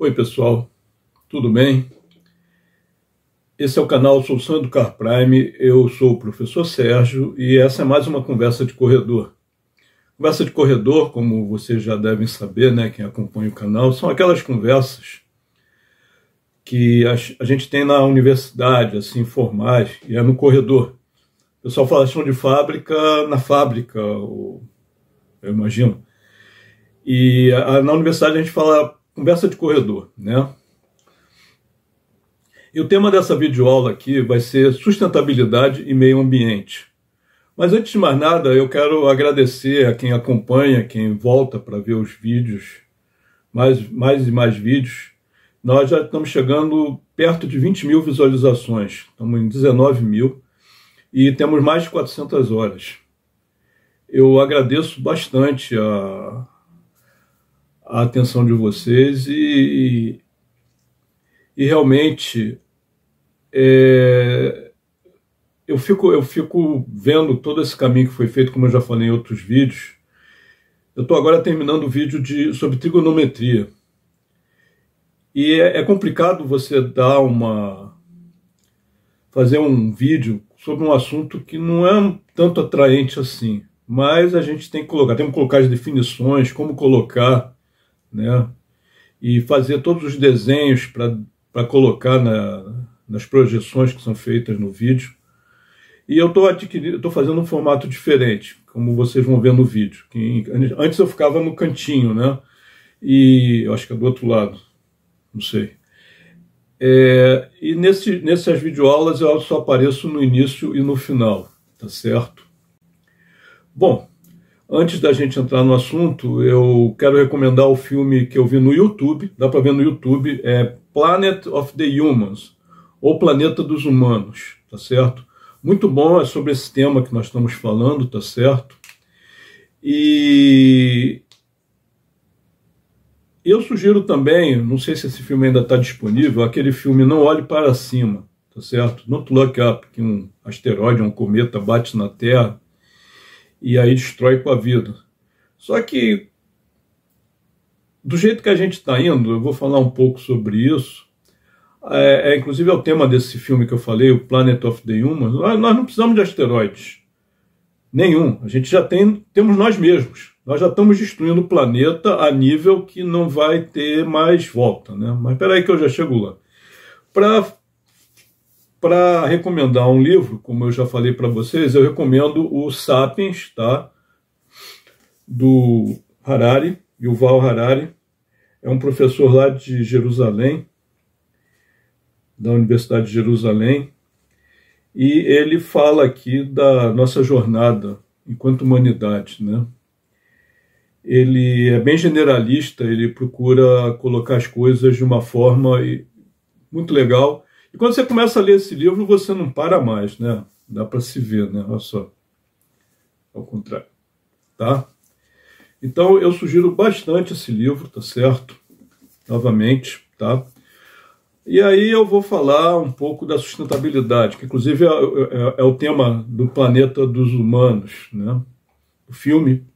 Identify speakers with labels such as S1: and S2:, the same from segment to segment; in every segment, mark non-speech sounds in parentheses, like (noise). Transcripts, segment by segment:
S1: Oi, pessoal, tudo bem? Esse é o canal Solução Sandro Car Prime, eu sou o professor Sérgio e essa é mais uma conversa de corredor. Conversa de corredor, como vocês já devem saber, né, quem acompanha o canal, são aquelas conversas que a gente tem na universidade, assim, formais, e é no corredor. O pessoal fala chão de fábrica na fábrica, eu imagino. E na universidade a gente fala conversa de corredor, né? E o tema dessa videoaula aqui vai ser sustentabilidade e meio ambiente. Mas antes de mais nada, eu quero agradecer a quem acompanha, quem volta para ver os vídeos, mais, mais e mais vídeos. Nós já estamos chegando perto de 20 mil visualizações, estamos em 19 mil e temos mais de 400 horas. Eu agradeço bastante a, a atenção de vocês e, e realmente é, eu, fico, eu fico vendo todo esse caminho que foi feito, como eu já falei em outros vídeos. Eu estou agora terminando o vídeo de, sobre trigonometria. E é, é complicado você dar uma. fazer um vídeo sobre um assunto que não é tanto atraente assim. Mas a gente tem que colocar, tem que colocar as definições, como colocar né? E fazer todos os desenhos para colocar na, nas projeções que são feitas no vídeo. E eu estou adquirindo, estou fazendo um formato diferente, como vocês vão ver no vídeo. Que antes eu ficava no cantinho, né? E eu acho que é do outro lado, não sei. É, e nesse, nessas videoaulas eu só apareço no início e no final, tá certo? Bom, Antes da gente entrar no assunto, eu quero recomendar o filme que eu vi no YouTube, dá para ver no YouTube, é Planet of the Humans, ou Planeta dos Humanos, tá certo? Muito bom, é sobre esse tema que nós estamos falando, tá certo? E eu sugiro também, não sei se esse filme ainda está disponível, aquele filme Não Olhe Para Cima, tá certo? Not Look Up, que um asteroide, um cometa bate na Terra e aí destrói a vida. Só que, do jeito que a gente está indo, eu vou falar um pouco sobre isso. É, é, inclusive é o tema desse filme que eu falei, o Planet of the Humans. Nós, nós não precisamos de asteroides. Nenhum. A gente já tem, temos nós mesmos. Nós já estamos destruindo o planeta a nível que não vai ter mais volta. Né? Mas peraí que eu já chego lá. Para para recomendar um livro, como eu já falei para vocês, eu recomendo o Sapiens, tá? do Harari, Yuval Harari. É um professor lá de Jerusalém, da Universidade de Jerusalém, e ele fala aqui da nossa jornada enquanto humanidade, né? Ele é bem generalista, ele procura colocar as coisas de uma forma muito legal e quando você começa a ler esse livro, você não para mais, né? Dá para se ver, né? Olha só. Ao contrário. Tá? Então, eu sugiro bastante esse livro, tá certo? Novamente, tá? E aí eu vou falar um pouco da sustentabilidade, que inclusive é, é, é o tema do Planeta dos Humanos, né? O filme.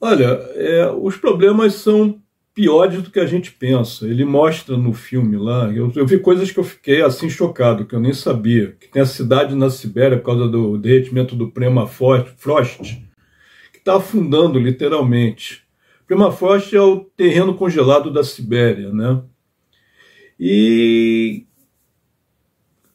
S1: Olha, é, os problemas são piores do que a gente pensa. Ele mostra no filme lá, eu, eu, vi coisas que eu fiquei assim chocado, que eu nem sabia. Que tem a cidade na Sibéria por causa do derretimento do permafrost, Frost, que está afundando literalmente. Permafrost é o terreno congelado da Sibéria, né? E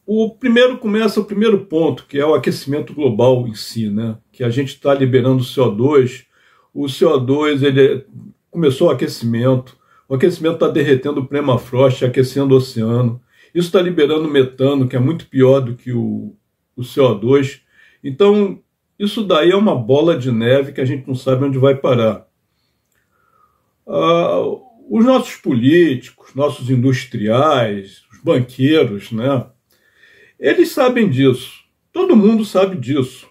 S1: o primeiro começa o primeiro ponto, que é o aquecimento global em si, né? Que a gente está liberando CO2. O CO2 ele é Começou o aquecimento. O aquecimento está derretendo o permafrost, aquecendo o oceano. Isso está liberando metano, que é muito pior do que o, o CO2. Então, isso daí é uma bola de neve que a gente não sabe onde vai parar. Ah, os nossos políticos, nossos industriais, os banqueiros, né? Eles sabem disso. Todo mundo sabe disso.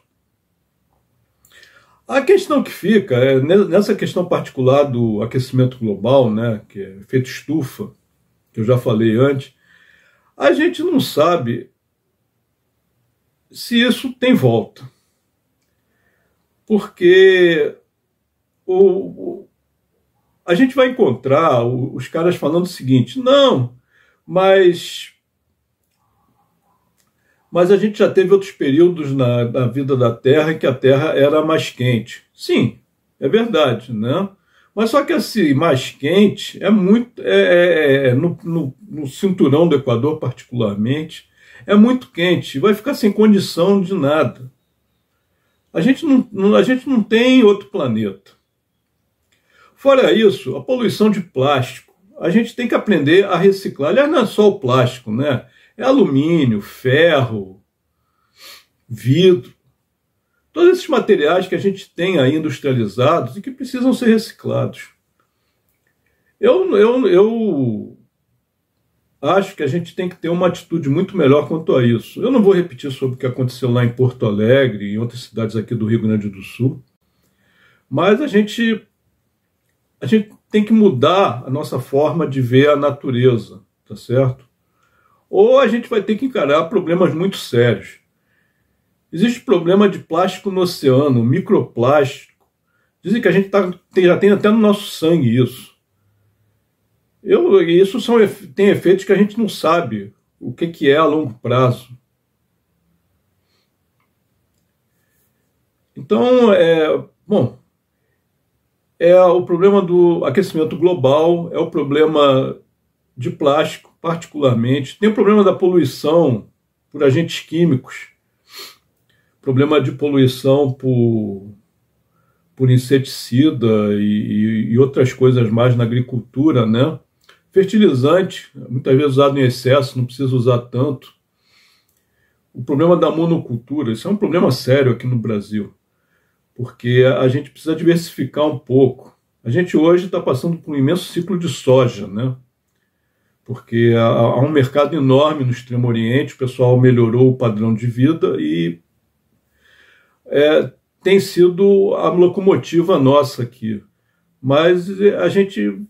S1: A questão que fica, é, nessa questão particular do aquecimento global, né, que é efeito estufa, que eu já falei antes, a gente não sabe se isso tem volta. Porque o, a gente vai encontrar os caras falando o seguinte: não, mas mas a gente já teve outros períodos na, na vida da Terra em que a Terra era mais quente. Sim, é verdade, né? Mas só que assim, mais quente é muito. É, é, é no, no, no, cinturão do Equador, particularmente, é muito quente, vai ficar sem condição de nada. A gente não, a gente não tem outro planeta. Fora isso, a poluição de plástico. A gente tem que aprender a reciclar. Aliás, não é só o plástico, né? É alumínio, ferro, vidro. Todos esses materiais que a gente tem aí industrializados e que precisam ser reciclados. Eu, eu, eu acho que a gente tem que ter uma atitude muito melhor quanto a isso. Eu não vou repetir sobre o que aconteceu lá em Porto Alegre e em outras cidades aqui do Rio Grande do Sul, mas a gente, a gente tem que mudar a nossa forma de ver a natureza, tá certo? ou a gente vai ter que encarar problemas muito sérios. Existe problema de plástico no oceano, microplástico. Dizem que a gente tá, já tem até no nosso sangue isso. Eu, isso são, tem efeitos que a gente não sabe o que, que é a longo prazo. Então, é, bom, é o problema do aquecimento global, é o problema de plástico, particularmente. Tem o problema da poluição por agentes químicos, problema de poluição por, por inseticida e, e outras coisas mais na agricultura, né? Fertilizante, muitas vezes usado em excesso, não precisa usar tanto. O problema da monocultura, isso é um problema sério aqui no Brasil, porque a gente precisa diversificar um pouco. A gente hoje está passando por um imenso ciclo de soja, né? porque há um mercado enorme no Extremo Oriente, o pessoal melhorou o padrão de vida e é, tem sido a locomotiva nossa aqui. Mas a gente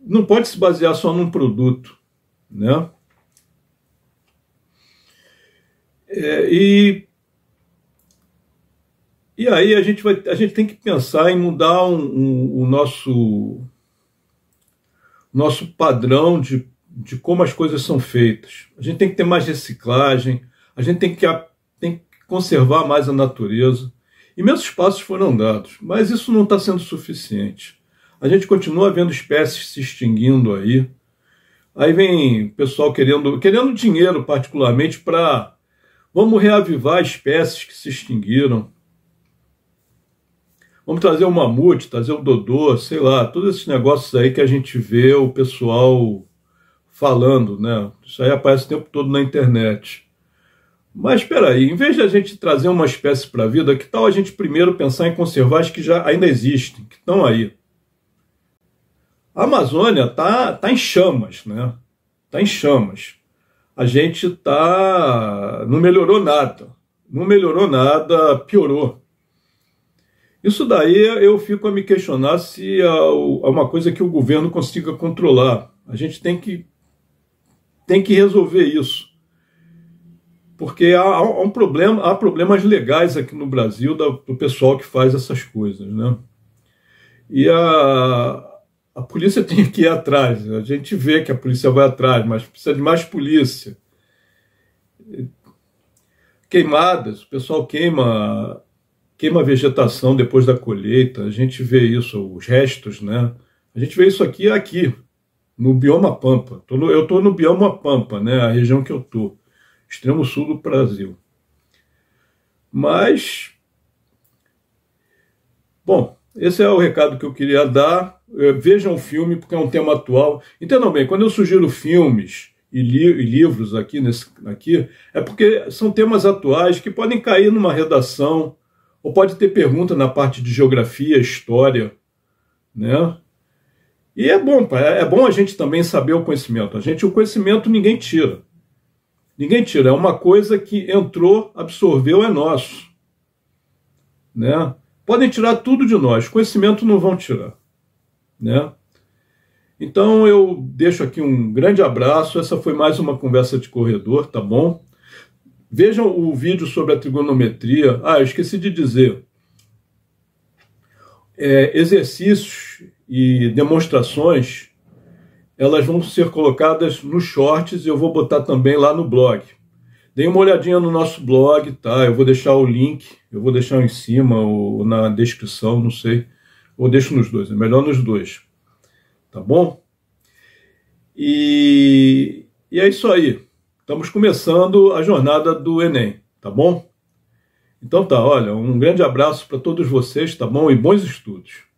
S1: não pode se basear só num produto, né? É, e, e aí a gente, vai, a gente tem que pensar em mudar um, um, o nosso, nosso padrão de de como as coisas são feitas. A gente tem que ter mais reciclagem, a gente tem que, tem que conservar mais a natureza. Imensos passos foram dados, mas isso não está sendo suficiente. A gente continua vendo espécies se extinguindo aí. Aí vem pessoal querendo, querendo dinheiro, particularmente, para vamos reavivar espécies que se extinguiram. Vamos trazer o mamute, trazer o dodô, sei lá, todos esses negócios aí que a gente vê o pessoal falando, né? Isso aí aparece o tempo todo na internet. Mas espera aí, em vez de a gente trazer uma espécie para a vida, que tal a gente primeiro pensar em conservar as que já ainda existem, que estão aí? A Amazônia tá tá em chamas, né? Tá em chamas. A gente tá não melhorou nada, não melhorou nada, piorou. Isso daí eu fico a me questionar se é, é uma coisa que o governo consiga controlar. A gente tem que tem que resolver isso. Porque há, há, um problema, há problemas legais aqui no Brasil da, do pessoal que faz essas coisas, né? E a, a polícia (laughs) tem que ir atrás. A gente vê que a polícia vai atrás, mas precisa de mais polícia. Queimadas, o pessoal queima queima a vegetação depois da colheita. A gente vê isso, os restos, né? A gente vê isso aqui aqui no bioma Pampa. Eu estou no bioma Pampa, né, a região que eu estou, extremo sul do Brasil. Mas, bom, esse é o recado que eu queria dar. Eh, vejam o filme, porque é um tema atual. Entendam bem, quando eu sugiro filmes e, li e livros aqui, nesse, aqui, é porque são temas atuais que podem cair numa redação, ou pode ter pergunta na parte de geografia, história, né? E é bom, é, é bom a gente também saber o conhecimento. A gente, o conhecimento ninguém tira. Ninguém tira. É uma coisa que entrou, absorveu, é nosso. Né? Podem tirar tudo de nós, conhecimento não vão tirar. Né? Então eu deixo aqui um grande abraço. Essa foi mais uma conversa de corredor, tá bom? Vejam o vídeo sobre a trigonometria. Ah, eu esqueci de dizer. É, exercícios e demonstrações, elas vão ser colocadas nos shorts e eu vou botar também lá no blog. Deem uma olhadinha no nosso blog, tá? Eu vou deixar o link, eu vou deixar em cima ou na descrição, não sei. Ou deixo nos dois, é melhor nos dois. Tá bom? E, e é isso aí. Estamos começando a jornada do Enem, tá bom? Então tá, olha, um grande abraço para todos vocês, tá bom? E bons estudos.